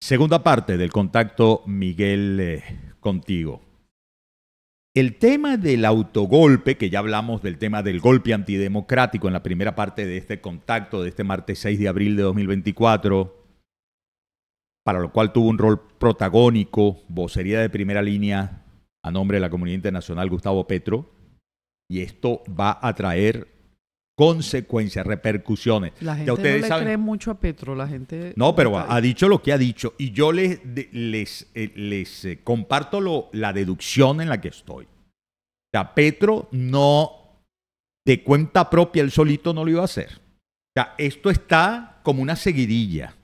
Segunda parte del contacto, Miguel, eh, contigo. El tema del autogolpe, que ya hablamos del tema del golpe antidemocrático en la primera parte de este contacto de este martes 6 de abril de 2024, para lo cual tuvo un rol protagónico, vocería de primera línea a nombre de la comunidad internacional Gustavo Petro, y esto va a traer consecuencias, repercusiones. La gente no le cree mucho a Petro, la gente... No, pero ha, dicho lo que ha dicho y yo les, les, eh, les eh, comparto lo, la deducción en la que estoy. O sea, Petro no, de cuenta propia, él solito no lo iba a hacer. O sea, esto está como una seguidilla.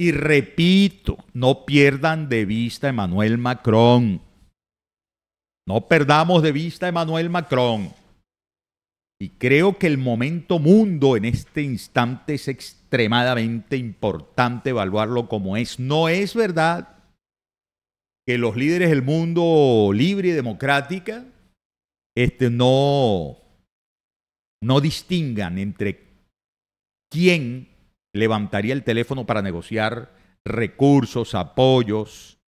Y repito, no pierdan de vista a Emmanuel Macron. No perdamos de vista a Emmanuel Macron. Y creo que el momento mundo en este instante es extremadamente importante evaluarlo como es. No es verdad que los líderes del mundo libre y democrática este, no, no distingan entre quién levantaría el teléfono para negociar recursos, apoyos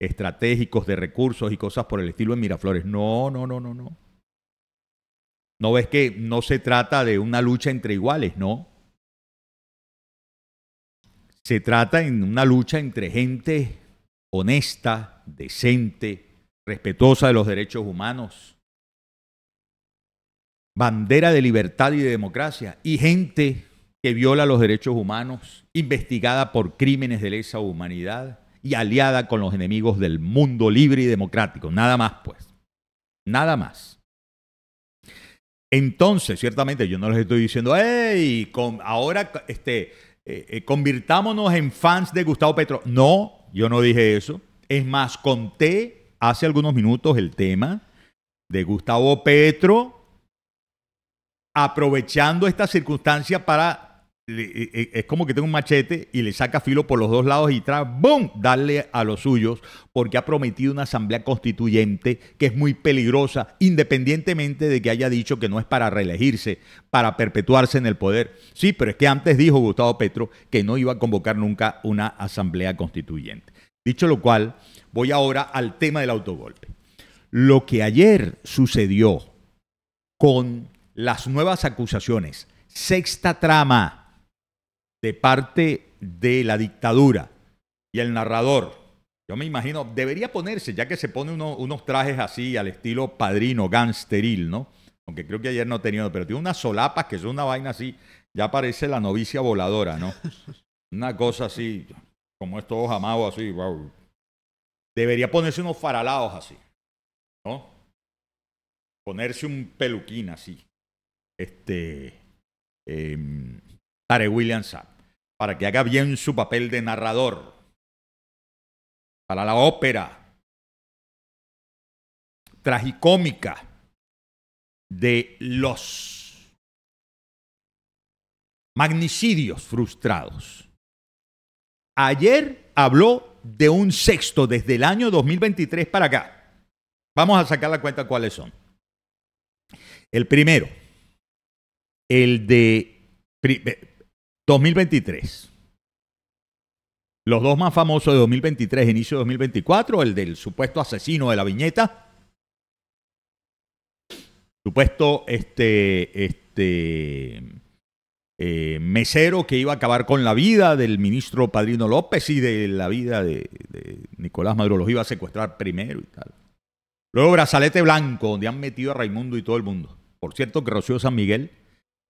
estratégicos de recursos y cosas por el estilo en Miraflores. No, no, no, no, no. No ves que no se trata de una lucha entre iguales, ¿no? Se trata en una lucha entre gente honesta, decente, respetuosa de los derechos humanos, bandera de libertad y de democracia, y gente que viola los derechos humanos, investigada por crímenes de lesa humanidad y aliada con los enemigos del mundo libre y democrático. Nada más, pues. Nada más. Entonces, ciertamente, yo no les estoy diciendo, hey, con, ahora este, eh, eh, convirtámonos en fans de Gustavo Petro. No, yo no dije eso. Es más, conté hace algunos minutos el tema de Gustavo Petro aprovechando esta circunstancia para eh, eh, es como que tiene un machete y le saca filo por los dos lados y trae ¡boom!, darle a los suyos, porque ha prometido una asamblea constituyente que es muy peligrosa, independientemente de que haya dicho que no es para reelegirse, para perpetuarse en el poder. Sí, pero es que antes dijo Gustavo Petro que no iba a convocar nunca una asamblea constituyente. Dicho lo cual, voy ahora al tema del autogolpe. Lo que ayer sucedió con las nuevas acusaciones, sexta trama, de parte de la dictadura y el narrador. Yo me imagino, debería ponerse, ya que se pone unos trajes así al estilo padrino, gangsteril, ¿no? Aunque creo que ayer no tenía, pero tiene unas solapas que es una vaina así, ya parece la novicia voladora, ¿no? Una cosa así, como estos amados así, wow. Debería ponerse unos faralados así, ¿no? Ponerse un peluquín así. Este. Em, para William Saab para que haga bien su papel de narrador para la ópera tragicómica de los magnicidios frustrados. Ayer habló de un sexto desde el año 2023 para acá. Vamos a sacar la cuenta cuáles son. El primero, el de 2023. Los dos más famosos de 2023, inicio de 2024, el del supuesto asesino de la viñeta. Supuesto este, este eh, mesero que iba a acabar con la vida del ministro Padrino López y de la vida de, de Nicolás Maduro. Los iba a secuestrar primero y tal. Luego Brazalete Blanco, donde han metido a Raimundo y todo el mundo. Por cierto que Rocío San Miguel,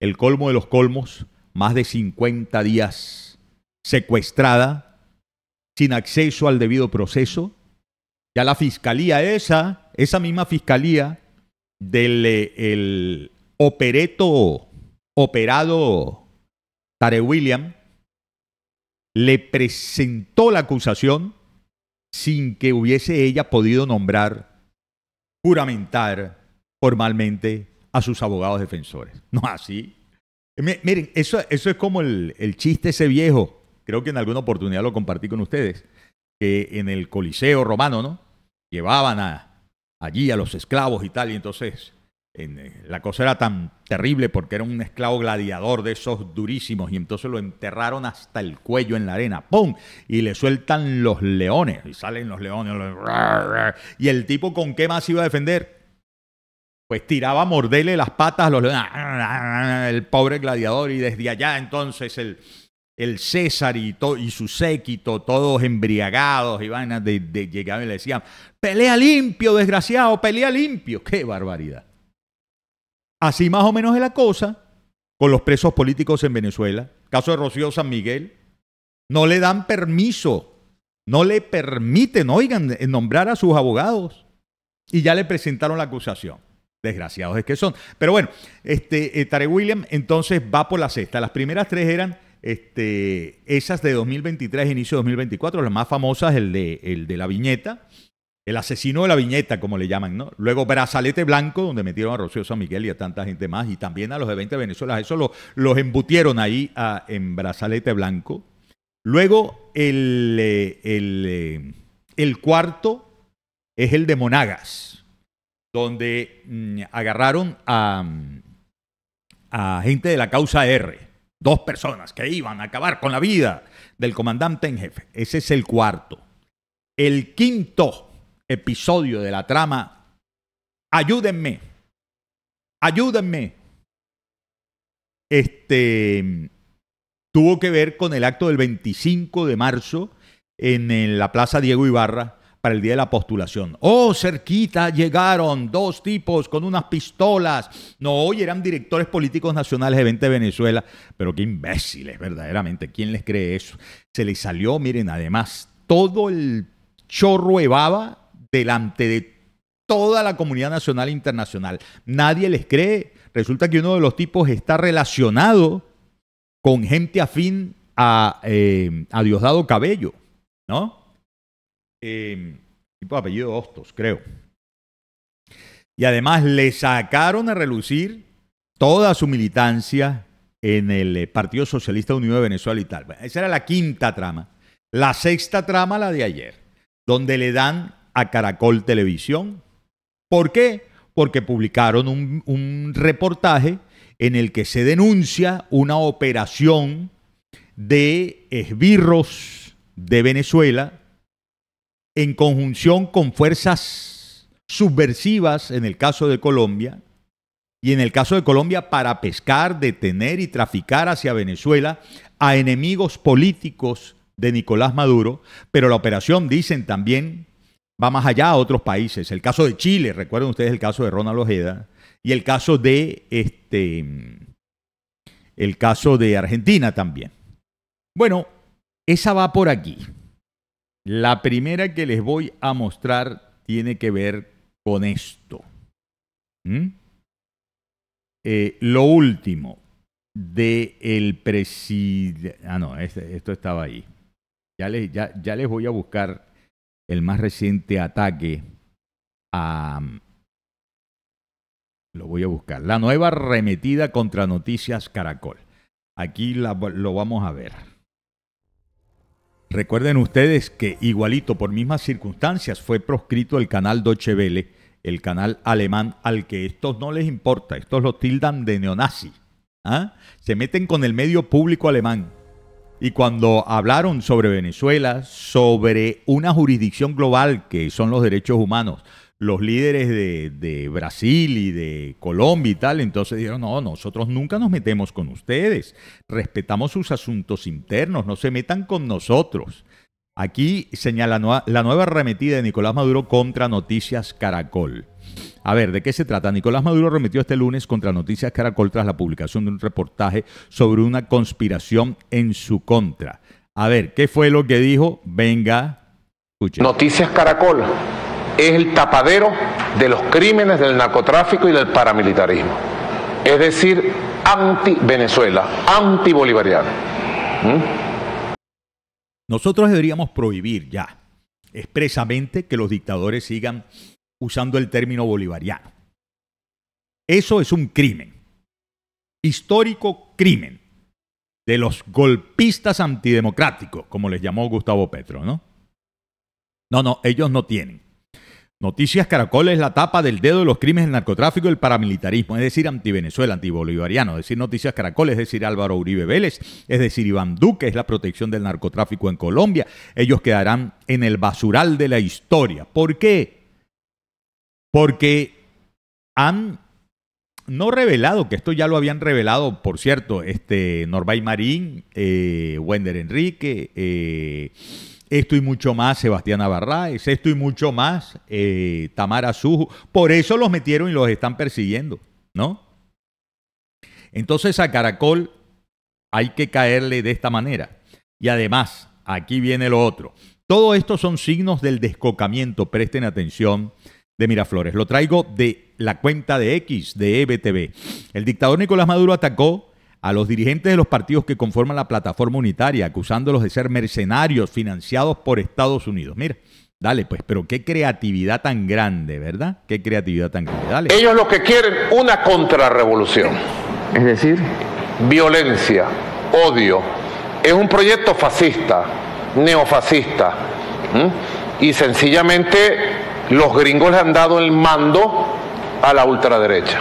el colmo de los colmos, más de 50 días secuestrada, sin acceso al debido proceso. Ya la fiscalía esa, esa misma fiscalía del eh, el opereto operado Tare William, le presentó la acusación sin que hubiese ella podido nombrar, juramentar formalmente a sus abogados defensores. No así, eh, miren, eso, eso es como el, chiste ese viejo, creo que en alguna oportunidad lo compartí con ustedes, que en el Coliseo romano, ¿no? Llevaban allí a los esclavos y tal, y entonces en, eh, la cosa era tan terrible porque era un esclavo gladiador de esos durísimos, y entonces lo enterraron hasta el cuello en la arena, ¡pum! Y le sueltan los leones, y salen los leones, y el tipo con qué más iba a defender, pues tiraba mordele las patas el pobre gladiador y desde allá entonces el, el César y, su séquito, todos embriagados, iban de, de llegaban y le decían, pelea limpio, desgraciado, pelea limpio. ¡Qué barbaridad! Así más o menos es la cosa con los presos políticos en Venezuela. Caso de Rocío San Miguel. No le dan permiso, no le permiten, oigan, nombrar a sus abogados. Y ya le presentaron la acusación. Desgraciados es que son. Pero bueno, este, eh, Tare William entonces va por la sexta. Las primeras tres eran este, esas de 2023, inicio de 2024, las más famosas, el de, el de la viñeta, el asesino de la viñeta, como le llaman, ¿no? Luego Brazalete Blanco, donde metieron a Rocío San Miguel y a tanta gente más, y también a los de 20 Venezuela, eso los embutieron ahí a, en Brazalete Blanco. Luego el, eh, el, eh, el cuarto es el de Monagas donde mm, agarraron a, gente de la causa R, dos personas que iban a acabar con la vida del comandante en jefe. Ese es el cuarto. El quinto episodio de la trama, ayúdenme, ayúdenme, este, tuvo que ver con el acto del 25 de marzo en la Plaza Diego Ibarra, para el día de la postulación. Oh, cerquita llegaron dos tipos con unas pistolas. No, hoy eran directores políticos nacionales de 20 Venezuela, pero qué imbéciles, verdaderamente. ¿Quién les cree eso? Se les salió, miren, además, todo el chorro evaba delante de toda la comunidad nacional e internacional. Nadie les cree. Resulta que uno de los tipos está relacionado con gente afín a, eh, a Diosdado Cabello, ¿no? tipo em, de apellido Hostos, creo. Y además le sacaron a relucir toda su militancia en el eh, Partido Socialista Unido de Venezuela y tal. esa era la quinta trama. La sexta trama, la de ayer, donde le dan a Caracol Televisión. ¿Por qué? Porque publicaron un reportaje en el que se denuncia una operación de esbirros de Venezuela en conjunción con fuerzas subversivas, en el caso de Colombia, y en el caso de Colombia, para pescar, detener y traficar hacia Venezuela a enemigos políticos de Nicolás Maduro, pero la operación, dicen también, va más allá a otros países. El caso de Chile, recuerden ustedes el caso de Ronald Ojeda, y el caso de este el caso de Argentina también. Bueno, esa va por aquí. La primera que les voy a mostrar tiene que ver con esto. Eh, lo último de el presidente... Ah, no, este, esto estaba ahí. Ya les, voy a buscar el más reciente ataque a... Lo voy a buscar. La nueva remetida contra Noticias Caracol. Aquí lo vamos a ver. Recuerden ustedes que igualito por mismas circunstancias fue proscrito el canal Deutsche Welle, el canal alemán al que estos no les importa, estos lo tildan de neonazi. ¿ah? Se meten con el medio público alemán. Y cuando hablaron sobre Venezuela, sobre una jurisdicción global que son los derechos humanos, los líderes de, Brasil y de Colombia y tal, entonces dijeron, no, nosotros nunca nos metemos con ustedes, respetamos sus asuntos internos, no se metan con nosotros. Aquí señala la nueva arremetida de Nicolás Maduro contra Noticias Caracol. A ver, ¿de qué se trata? Nicolás Maduro remitió este lunes contra Noticias Caracol tras la publicación de un reportaje sobre una conspiración en su contra. A ver, ¿qué fue lo que dijo? Venga, escuchen. Noticias Caracol es el tapadero de los crímenes del narcotráfico y del paramilitarismo. Es decir, anti-Venezuela, anti-bolivariano. ¿Mm? Nosotros deberíamos prohibir ya expresamente que los dictadores sigan usando el término bolivariano. Eso es un crimen, histórico crimen de los golpistas antidemocráticos, como les llamó Gustavo Petro, ¿no? No, no, ellos no tienen. Noticias Caracol es la tapa del dedo de los crímenes del narcotráfico y el paramilitarismo, es decir, anti-Venezuela, anti-bolivariano. Es decir, Noticias Caracol es decir, Álvaro Uribe Vélez, es decir, Iván Duque, es la protección del narcotráfico en Colombia. Ellos quedarán en el basural de la historia. ¿Por qué? Porque han no revelado, que esto ya lo habían revelado, por cierto, este Norbay Marín, eh, Wender Enrique, eh, esto y mucho más, Sebastián Abarráez, esto y mucho más, eh, Tamara sujo Por eso los metieron y los están persiguiendo, ¿no? Entonces a Caracol hay que caerle de esta manera. Y además, aquí viene lo otro. Todo esto son signos del descocamiento, presten atención, de Miraflores. Lo traigo de la cuenta de X de EBTV. El dictador Nicolás Maduro atacó a los dirigentes de los partidos que conforman la plataforma unitaria, acusándolos de ser mercenarios financiados por Estados Unidos. Mira, dale, pues, pero qué creatividad tan grande, ¿verdad? Qué creatividad tan grande. Ellos lo que quieren, una contrarrevolución. Es decir, violencia, odio. Es un proyecto fascista, neofascista. Y sencillamente los gringos le han dado el mando a la ultraderecha.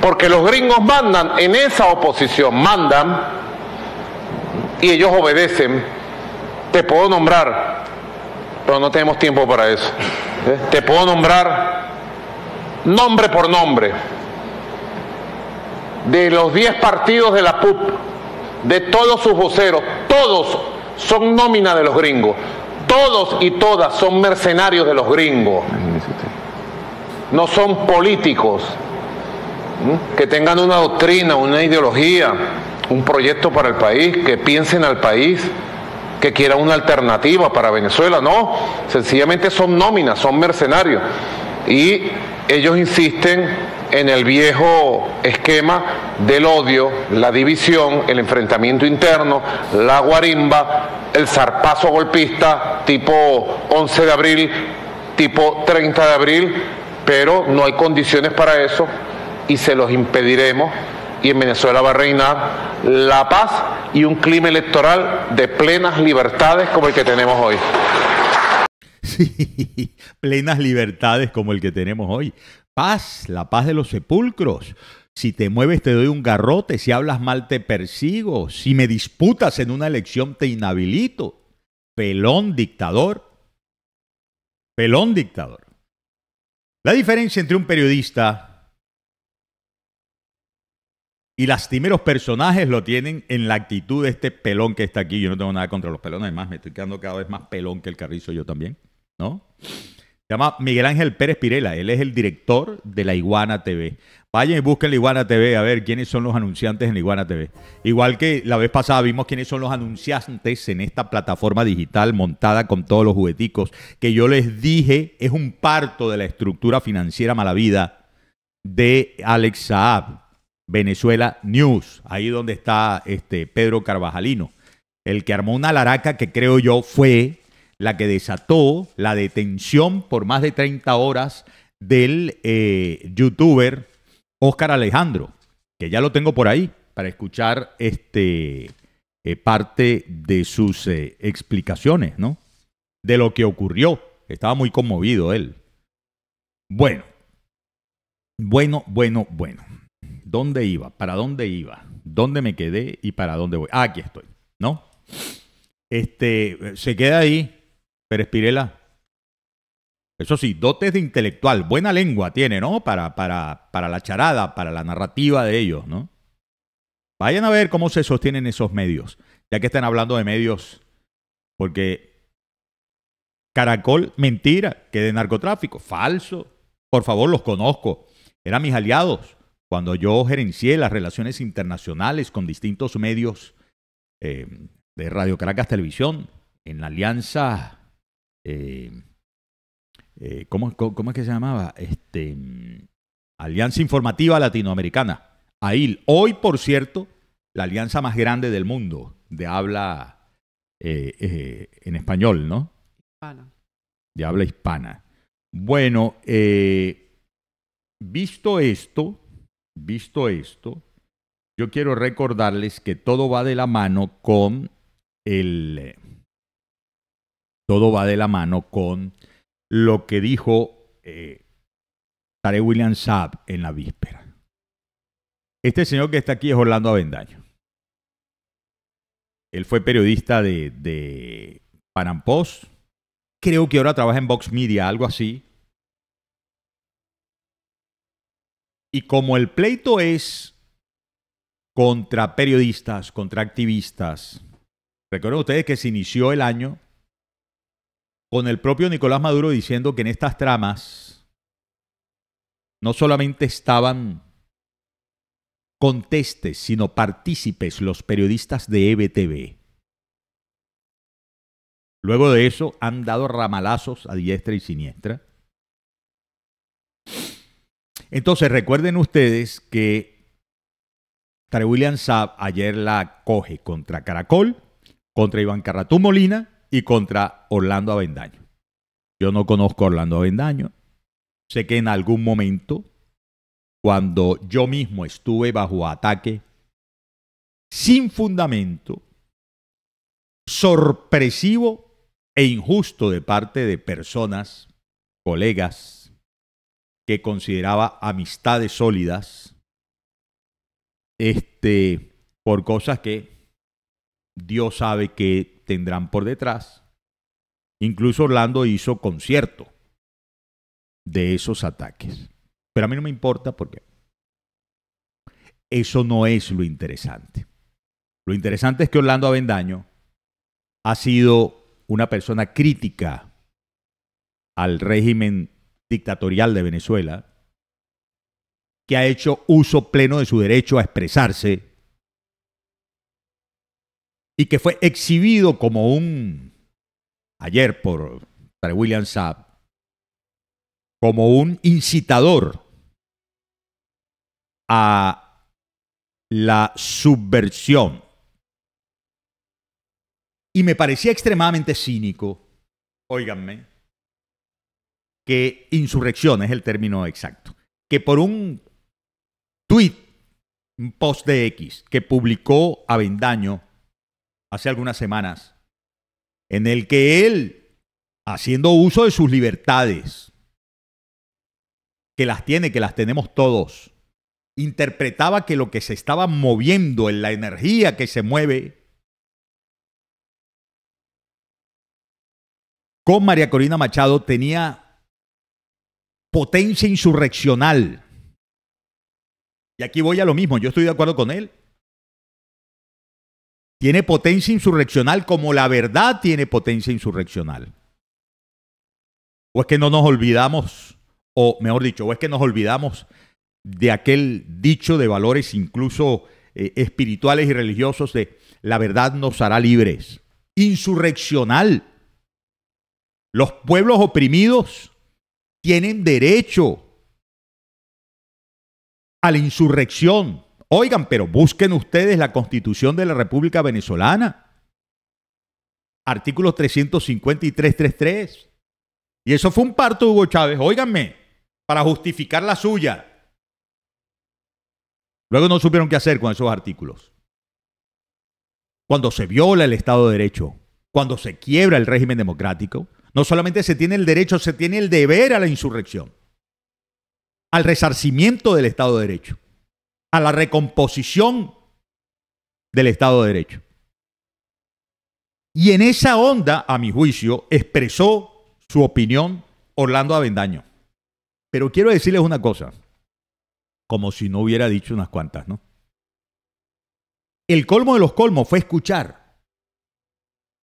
Porque los gringos mandan en esa oposición, mandan y ellos obedecen. Te puedo nombrar, pero no tenemos tiempo para eso. ¿Eh? Te puedo nombrar nombre por nombre de los 10 partidos de la PUP, de todos sus voceros, todos son nómina de los gringos, todos y todas son mercenarios de los gringos, no son políticos, que tengan una doctrina, una ideología, un proyecto para el país, que piensen al país, que quieran una alternativa para Venezuela. No, sencillamente son nóminas, son mercenarios. Y ellos insisten en el viejo esquema del odio, la división, el enfrentamiento interno, la guarimba, el zarpazo golpista tipo 11 de abril, tipo 30 de abril, pero no hay condiciones para eso, y se los impediremos y en Venezuela va a reinar la paz y un clima electoral de plenas libertades como el que tenemos hoy. Sí, plenas libertades como el que tenemos hoy. Paz, la paz de los sepulcros. Si te mueves te doy un garrote, si hablas mal te persigo, si me disputas en una elección te inhabilito. Pelón dictador. Pelón dictador. La diferencia entre un periodista y lastimeros personajes lo tienen en la actitud de este pelón que está aquí. Yo no tengo nada contra los pelones, además me estoy quedando cada vez más pelón que el carrizo yo también, ¿no? Se llama Miguel Ángel Pérez Pirela, él es el director de la Iguana TV. Vayan y busquen la Iguana TV a ver quiénes son los anunciantes en la Iguana TV. Igual que la vez pasada vimos quiénes son los anunciantes en esta plataforma digital montada con todos los jugueticos, que yo les dije es un parto de la estructura financiera malavida de Alex Saab. Venezuela News, ahí donde está este Pedro Carvajalino, el que armó una laraca que creo yo fue la que desató la detención por más de 30 horas del eh, youtuber Oscar Alejandro, que ya lo tengo por ahí para escuchar este, eh, parte de sus eh, explicaciones, ¿no? De lo que ocurrió. Estaba muy conmovido él. Bueno, bueno, bueno, bueno. ¿Dónde iba? ¿Para dónde iba? ¿Dónde me quedé y para dónde voy? Ah, aquí estoy, ¿no? Este, se queda ahí, Pérez Pirela. Eso sí, dotes de intelectual, buena lengua tiene, ¿no? Para, para, para la charada, para la narrativa de ellos, ¿no? Vayan a ver cómo se sostienen esos medios, ya que están hablando de medios, porque Caracol, mentira, que de narcotráfico, falso. Por favor, los conozco. Eran mis aliados. Cuando yo gerencié las relaciones internacionales con distintos medios eh, de Radio Caracas Televisión, en la alianza, eh, eh, ¿cómo, es que se llamaba? Este, alianza Informativa Latinoamericana, Ahí Hoy, por cierto, la alianza más grande del mundo de habla en español, ¿no? Hispana. De habla hispana. Bueno, visto esto, Visto esto, yo quiero recordarles que todo va de la mano con el... Eh, todo va de la mano con lo que dijo eh, William Saab en la víspera. Este señor que está aquí es Orlando Avendaño. Él fue periodista de, de Panam Post. Creo que ahora trabaja en Vox Media, algo así. Y como el pleito es contra periodistas, contra activistas, recuerden ustedes que se inició el año con el propio Nicolás Maduro diciendo que en estas tramas no solamente estaban contestes, sino partícipes los periodistas de EBTV. Luego de eso han dado ramalazos a diestra y siniestra. Entonces, recuerden ustedes que Tare William Saab ayer la coge contra Caracol, contra Iván Carratú Molina y contra Orlando Avendaño. Yo no conozco a Orlando Avendaño. Sé que en algún momento, cuando yo mismo estuve bajo ataque sin fundamento, sorpresivo e injusto de parte de personas, colegas, que consideraba amistades sólidas, este, por cosas que Dios sabe que tendrán por detrás. Incluso Orlando hizo concierto de esos ataques. Pero a mí no me importa porque eso no es lo interesante. Lo interesante es que Orlando Avendaño ha sido una persona crítica al régimen dictatorial de Venezuela, que ha hecho uso pleno de su derecho a expresarse y que fue exhibido como un, ayer por William Saab, como un incitador a la subversión. Y me parecía extremadamente cínico, óiganme, que insurrección es el término exacto, que por un tweet un post de X que publicó Avendaño hace algunas semanas, en el que él, haciendo uso de sus libertades, que las tiene, que las tenemos todos, interpretaba que lo que se estaba moviendo en la energía que se mueve con María Corina Machado tenía potencia insurreccional. Y aquí voy a lo mismo, yo estoy de acuerdo con él. Tiene potencia insurreccional como la verdad tiene potencia insurreccional. O es que no nos olvidamos, o mejor dicho, o es que nos olvidamos de aquel dicho de valores incluso eh, espirituales y religiosos de la verdad nos hará libres. Insurreccional. Los pueblos oprimidos tienen derecho a la insurrección. Oigan, pero busquen ustedes la constitución de la República Venezolana. Artículo 350 y Y eso fue un parto, Hugo Chávez, oiganme, para justificar la suya. Luego no supieron qué hacer con esos artículos. Cuando se viola el Estado de Derecho, cuando se quiebra el régimen democrático, no solamente se tiene el derecho, se tiene el deber a la insurrección, al resarcimiento del Estado de Derecho, a la recomposición del Estado de Derecho. Y en esa onda, a mi juicio, expresó su opinión Orlando Avendaño. Pero quiero decirles una cosa, como si no hubiera dicho unas cuantas, ¿no? El colmo de los colmos fue escuchar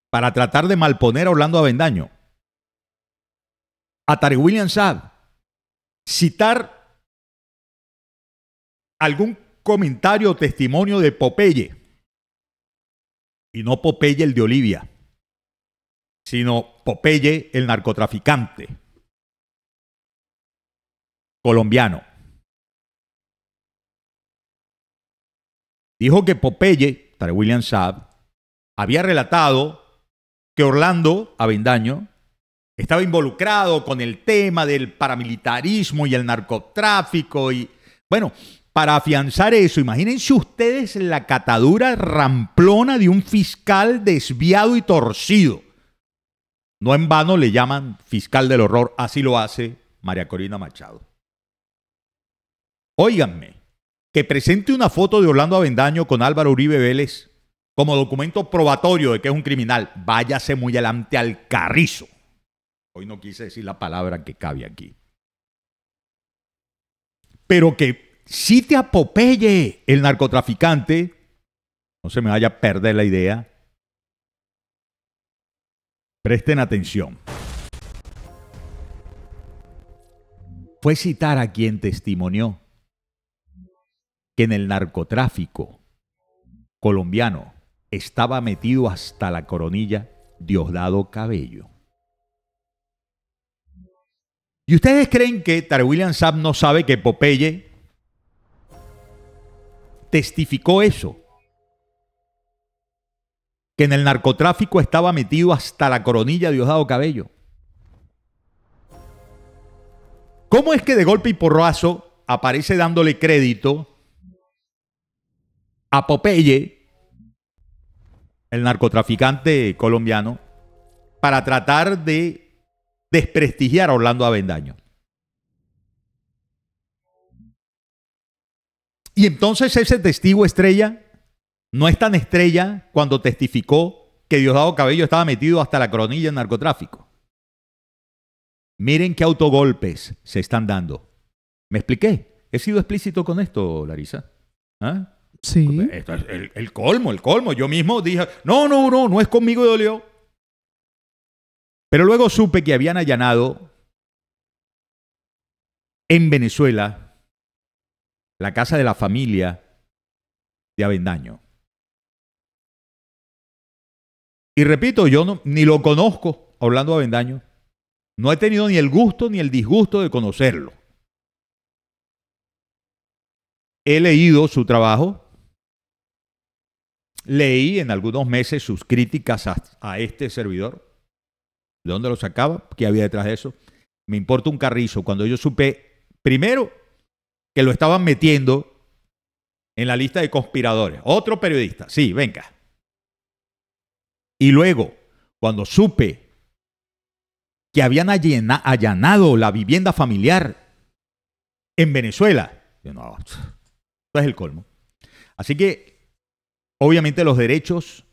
para tratar de malponer a Orlando Avendaño a Tarek William Saab citar algún comentario o testimonio de Popeye, y no Popeye el de Olivia, sino Popeye el narcotraficante colombiano. Dijo que Popeye, Tarek William Saab, había relatado que Orlando Avendaño estaba involucrado con el tema del paramilitarismo y el narcotráfico y bueno, para afianzar eso, imagínense ustedes la catadura ramplona de un fiscal desviado y torcido. No en vano le llaman fiscal del horror, así lo hace María Corina Machado. Óiganme, que presente una foto de Orlando Avendaño con Álvaro Uribe Vélez como documento probatorio de que es un criminal, váyase muy adelante al carrizo. Hoy no quise decir la palabra que cabe aquí. Pero que si te apopeye el narcotraficante, no se me vaya a perder la idea. Presten atención. Fue citar a quien testimonió que en el narcotráfico colombiano estaba metido hasta la coronilla Diosdado Cabello. ¿Y ustedes creen que Tar no sabe que Popeye testificó eso? Que en el narcotráfico estaba metido hasta la coronilla de Diosdado Cabello. ¿Cómo es que de golpe y porrazo aparece dándole crédito a Popeye, el narcotraficante colombiano, para tratar de desprestigiar a Orlando Avendaño. Y entonces ese testigo estrella no es tan estrella cuando testificó que Diosdado Cabello estaba metido hasta la coronilla en narcotráfico. Miren qué autogolpes se están dando. ¿Me expliqué? He sido explícito con esto, Larisa. ¿Ah? Sí. el, colmo, el colmo. Yo mismo dije, no, no, no, no es conmigo y dolió. Pero luego supe que habían allanado en Venezuela la casa de la familia de Avendaño. Y repito, yo no, ni lo conozco, hablando de Avendaño. No he tenido ni el gusto ni el disgusto de conocerlo. He leído su trabajo, leí en algunos meses sus críticas a este servidor ¿De dónde lo sacaba? ¿Qué había detrás de eso? Me importa un carrizo. Cuando yo supe, primero, que lo estaban metiendo en la lista de conspiradores. Otro periodista, sí, venga. Y luego, cuando supe que habían allanado la vivienda familiar en Venezuela, yo no, esto es el colmo. Así que, obviamente, los derechos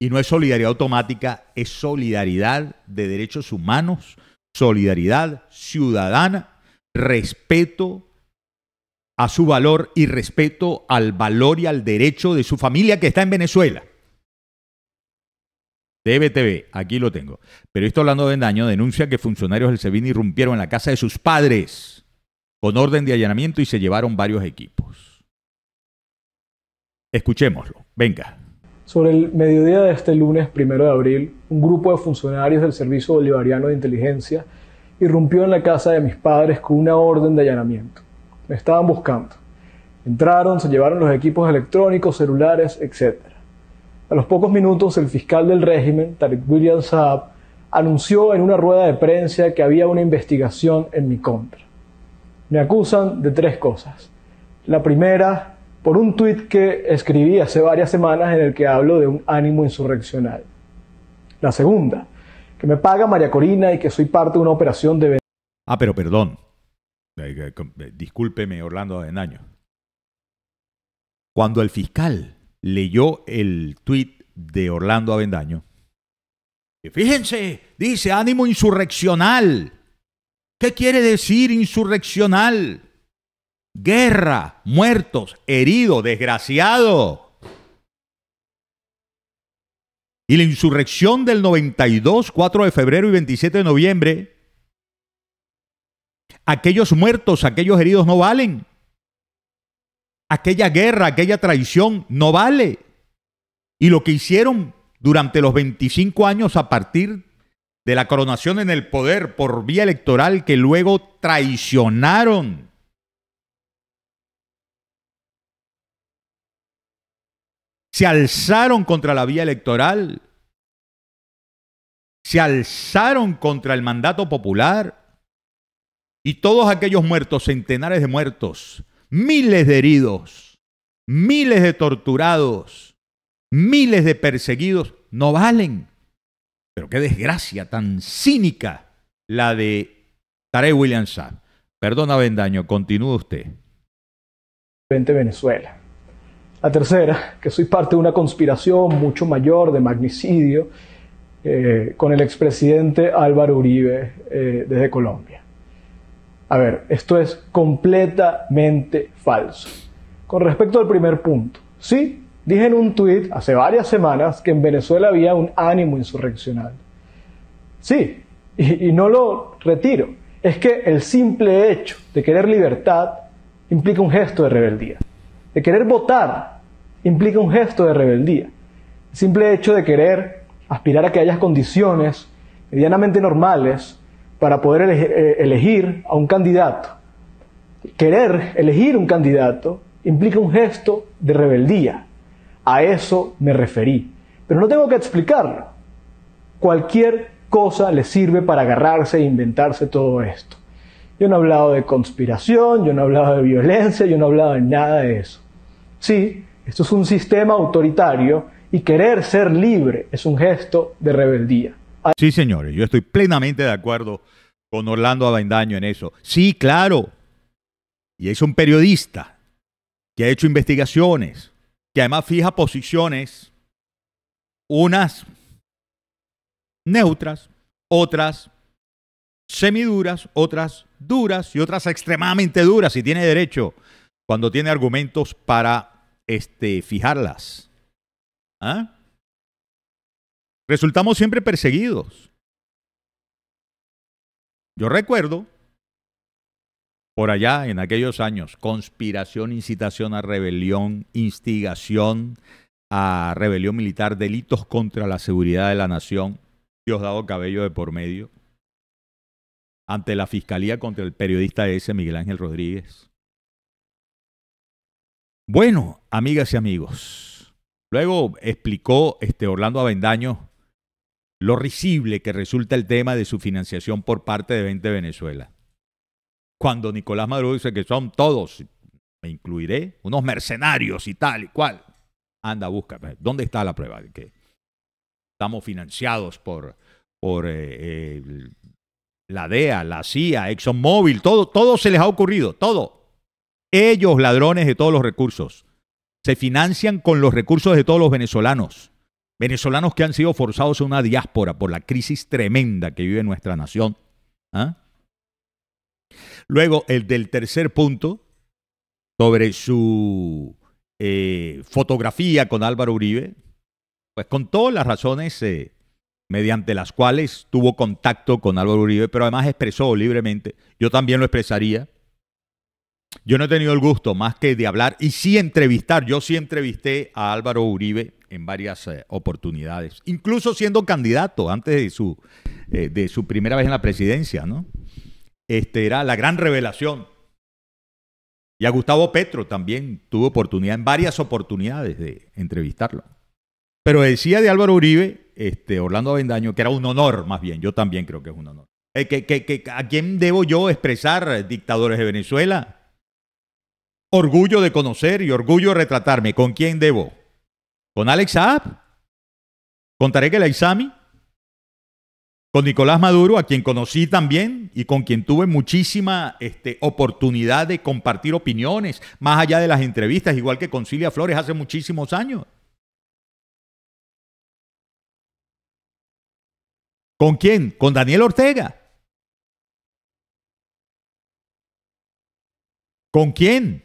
y no es solidaridad automática, es solidaridad de derechos humanos, solidaridad ciudadana, respeto a su valor y respeto al valor y al derecho de su familia que está en Venezuela. TVTV, aquí lo tengo. Pero esto hablando de daño, denuncia que funcionarios del SEBIN irrumpieron en la casa de sus padres con orden de allanamiento y se llevaron varios equipos. Escuchémoslo. Venga. Sobre el mediodía de este lunes primero de abril, un grupo de funcionarios del Servicio Bolivariano de Inteligencia irrumpió en la casa de mis padres con una orden de allanamiento. Me estaban buscando. Entraron, se llevaron los equipos electrónicos, celulares, etc. A los pocos minutos, el fiscal del régimen, Tariq William Saab, anunció en una rueda de prensa que había una investigación en mi contra. Me acusan de tres cosas. La primera, por un tuit que escribí hace varias semanas en el que hablo de un ánimo insurreccional. La segunda, que me paga María Corina y que soy parte de una operación de... Ah, pero perdón. Eh, eh, eh, discúlpeme, Orlando Avendaño. Cuando el fiscal leyó el tuit de Orlando Avendaño, fíjense, dice ánimo insurreccional. ¿Qué quiere decir insurreccional? Guerra, muertos, heridos, desgraciados. Y la insurrección del 92, 4 de febrero y 27 de noviembre, aquellos muertos, aquellos heridos no valen. Aquella guerra, aquella traición no vale. Y lo que hicieron durante los 25 años a partir de la coronación en el poder por vía electoral que luego traicionaron se alzaron contra la vía electoral, se alzaron contra el mandato popular y todos aquellos muertos, centenares de muertos, miles de heridos, miles de torturados, miles de perseguidos, no valen. Pero qué desgracia tan cínica la de Tarek William Saab. Perdona, Bendaño, continúa usted. Venezuela la tercera, que soy parte de una conspiración mucho mayor de magnicidio eh, con el expresidente Álvaro Uribe eh, desde Colombia. A ver, esto es completamente falso. Con respecto al primer punto, sí, dije en un tuit hace varias semanas que en Venezuela había un ánimo insurreccional. Sí, y no lo retiro. Es que el simple hecho de querer libertad implica un gesto de rebeldía, de querer votar implica un gesto de rebeldía. El simple hecho de querer aspirar a que haya condiciones medianamente normales para poder eh, elegir a un candidato. Querer elegir un candidato implica un gesto de rebeldía. A eso me referí. Pero no tengo que explicarlo. Cualquier cosa le sirve para agarrarse e inventarse todo esto. Yo no he hablado de conspiración, yo no he hablado de violencia, yo no he hablado de nada de eso. Sí, esto es un sistema autoritario y querer ser libre es un gesto de rebeldía. Sí, señores, yo estoy plenamente de acuerdo con Orlando Avendaño en eso. Sí, claro. Y es un periodista que ha hecho investigaciones, que además fija posiciones, unas neutras, otras semiduras, otras duras y otras extremadamente duras, y tiene derecho cuando tiene argumentos para este, fijarlas. ¿Ah? Resultamos siempre perseguidos. Yo recuerdo, por allá en aquellos años, conspiración, incitación a rebelión, instigación a rebelión militar, delitos contra la seguridad de la nación, dado Cabello de por medio, ante la Fiscalía contra el periodista ese Miguel Ángel Rodríguez. Bueno, amigas y amigos, luego explicó este Orlando Avendaño lo risible que resulta el tema de su financiación por parte de 20 Venezuela. Cuando Nicolás Maduro dice que son todos, me incluiré, unos mercenarios y tal y cual. Anda, búscame. ¿Dónde está la prueba de que estamos financiados por, por eh, eh, la DEA, la CIA, ExxonMobil? Todo, todo se les ha ocurrido, todo. Ellos, ladrones de todos los recursos, se financian con los recursos de todos los venezolanos. Venezolanos que han sido forzados a una diáspora por la crisis tremenda que vive nuestra nación. ¿ah? Luego, el del tercer punto, sobre su eh, fotografía con Álvaro Uribe, pues con todas las razones eh, mediante las cuales tuvo contacto con Álvaro Uribe, pero además expresó libremente, yo también lo expresaría, yo no he tenido el gusto más que de hablar y sí entrevistar. Yo sí entrevisté a Álvaro Uribe en varias eh, oportunidades, incluso siendo candidato antes de su, eh, de su primera vez en la presidencia, ¿no? Este era la gran revelación. Y a Gustavo Petro también tuvo oportunidad, en varias oportunidades de entrevistarlo. Pero decía de Álvaro Uribe, este, Orlando Avendaño, que era un honor más bien, yo también creo que es un honor. Eh, ¿A quién debo yo expresar, dictadores de Venezuela? orgullo de conocer y orgullo de retratarme. ¿Con quién debo? ¿Con Alex Saab? ¿Con Tarek El ¿Con Nicolás Maduro, a quien conocí también y con quien tuve muchísima este, oportunidad de compartir opiniones, más allá de las entrevistas, igual que con Silvia Flores hace muchísimos años? ¿Con quién? Con Daniel Ortega. ¿Con quién?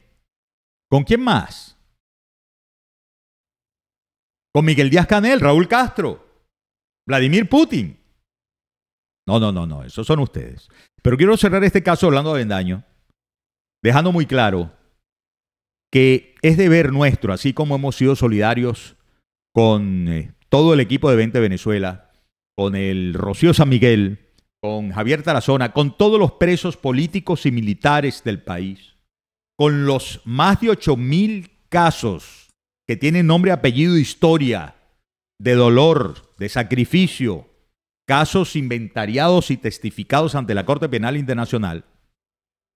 ¿Con quién más? Con Miguel Díaz Canel, Raúl Castro, Vladimir Putin. No, no, no, no, esos son ustedes. Pero quiero cerrar este caso hablando de Vendaño, dejando muy claro que es deber nuestro, así como hemos sido solidarios con eh, todo el equipo de 20 Venezuela, con el Rocío San Miguel, con Javier Tarazona, con todos los presos políticos y militares del país, con los más de 8.000 casos que tienen nombre, apellido, historia, de dolor, de sacrificio, casos inventariados y testificados ante la Corte Penal Internacional,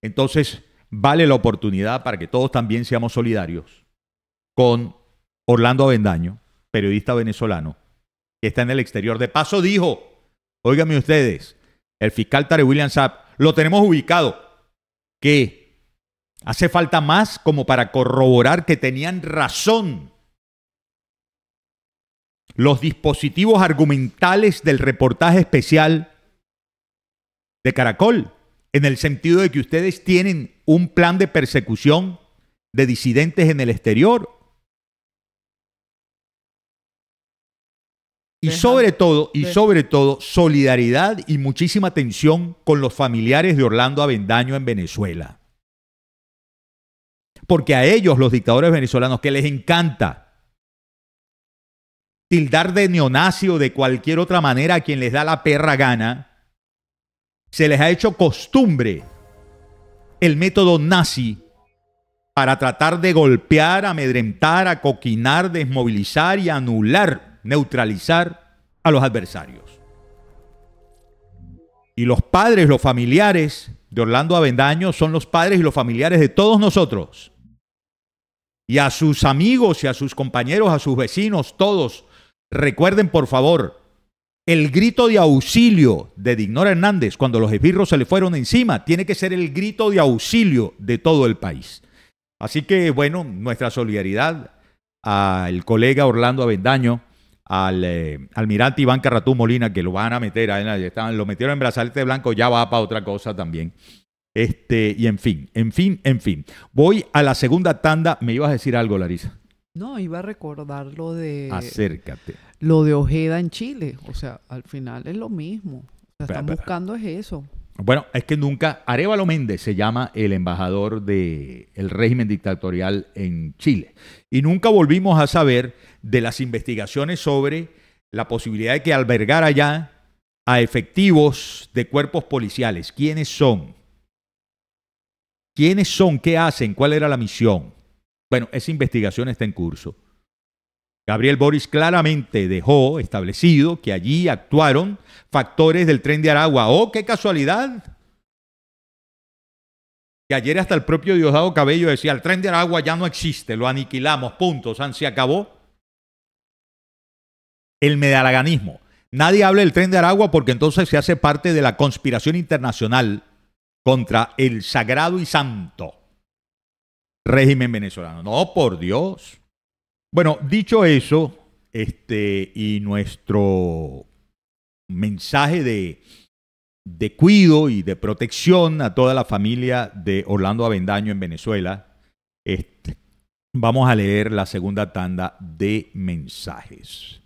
entonces vale la oportunidad para que todos también seamos solidarios con Orlando Avendaño, periodista venezolano, que está en el exterior. De paso dijo, óigame ustedes, el fiscal Tare William Saab, lo tenemos ubicado, que Hace falta más como para corroborar que tenían razón los dispositivos argumentales del reportaje especial de Caracol, en el sentido de que ustedes tienen un plan de persecución de disidentes en el exterior. Y sobre todo, y sobre todo, solidaridad y muchísima atención con los familiares de Orlando Avendaño en Venezuela. Porque a ellos, los dictadores venezolanos, que les encanta tildar de o de cualquier otra manera a quien les da la perra gana, se les ha hecho costumbre el método nazi para tratar de golpear, amedrentar, acoquinar, desmovilizar y anular, neutralizar a los adversarios. Y los padres, los familiares de Orlando Avendaño son los padres y los familiares de todos nosotros y a sus amigos y a sus compañeros, a sus vecinos, todos, recuerden por favor el grito de auxilio de Dignor Hernández cuando los esbirros se le fueron encima. Tiene que ser el grito de auxilio de todo el país. Así que bueno, nuestra solidaridad al colega Orlando Avendaño, al eh, almirante Iván Carratú Molina, que lo van a meter, ahí, lo metieron en brazalete blanco, ya va para otra cosa también. Este, y en fin, en fin, en fin. Voy a la segunda tanda. Me ibas a decir algo, Larisa. No, iba a recordar lo de. Acércate. Lo de Ojeda en Chile. O sea, al final es lo mismo. Lo que están buscando es eso. Bueno, es que nunca. Arevalo Méndez se llama el embajador del el régimen dictatorial en Chile. Y nunca volvimos a saber de las investigaciones sobre la posibilidad de que albergar allá a efectivos de cuerpos policiales. ¿Quiénes son? ¿Quiénes son? ¿Qué hacen? ¿Cuál era la misión? Bueno, esa investigación está en curso. Gabriel Boris claramente dejó establecido que allí actuaron factores del tren de Aragua. ¡Oh, qué casualidad! Que ayer hasta el propio Diosdado Cabello decía, el tren de Aragua ya no existe, lo aniquilamos, punto, se acabó. El medalaganismo. Nadie habla del tren de Aragua porque entonces se hace parte de la conspiración internacional contra el sagrado y santo régimen venezolano. No, por Dios. Bueno, dicho eso, este, y nuestro mensaje de, cuido y de protección a toda la familia de Orlando Avendaño en Venezuela, este, vamos a leer la segunda tanda de mensajes.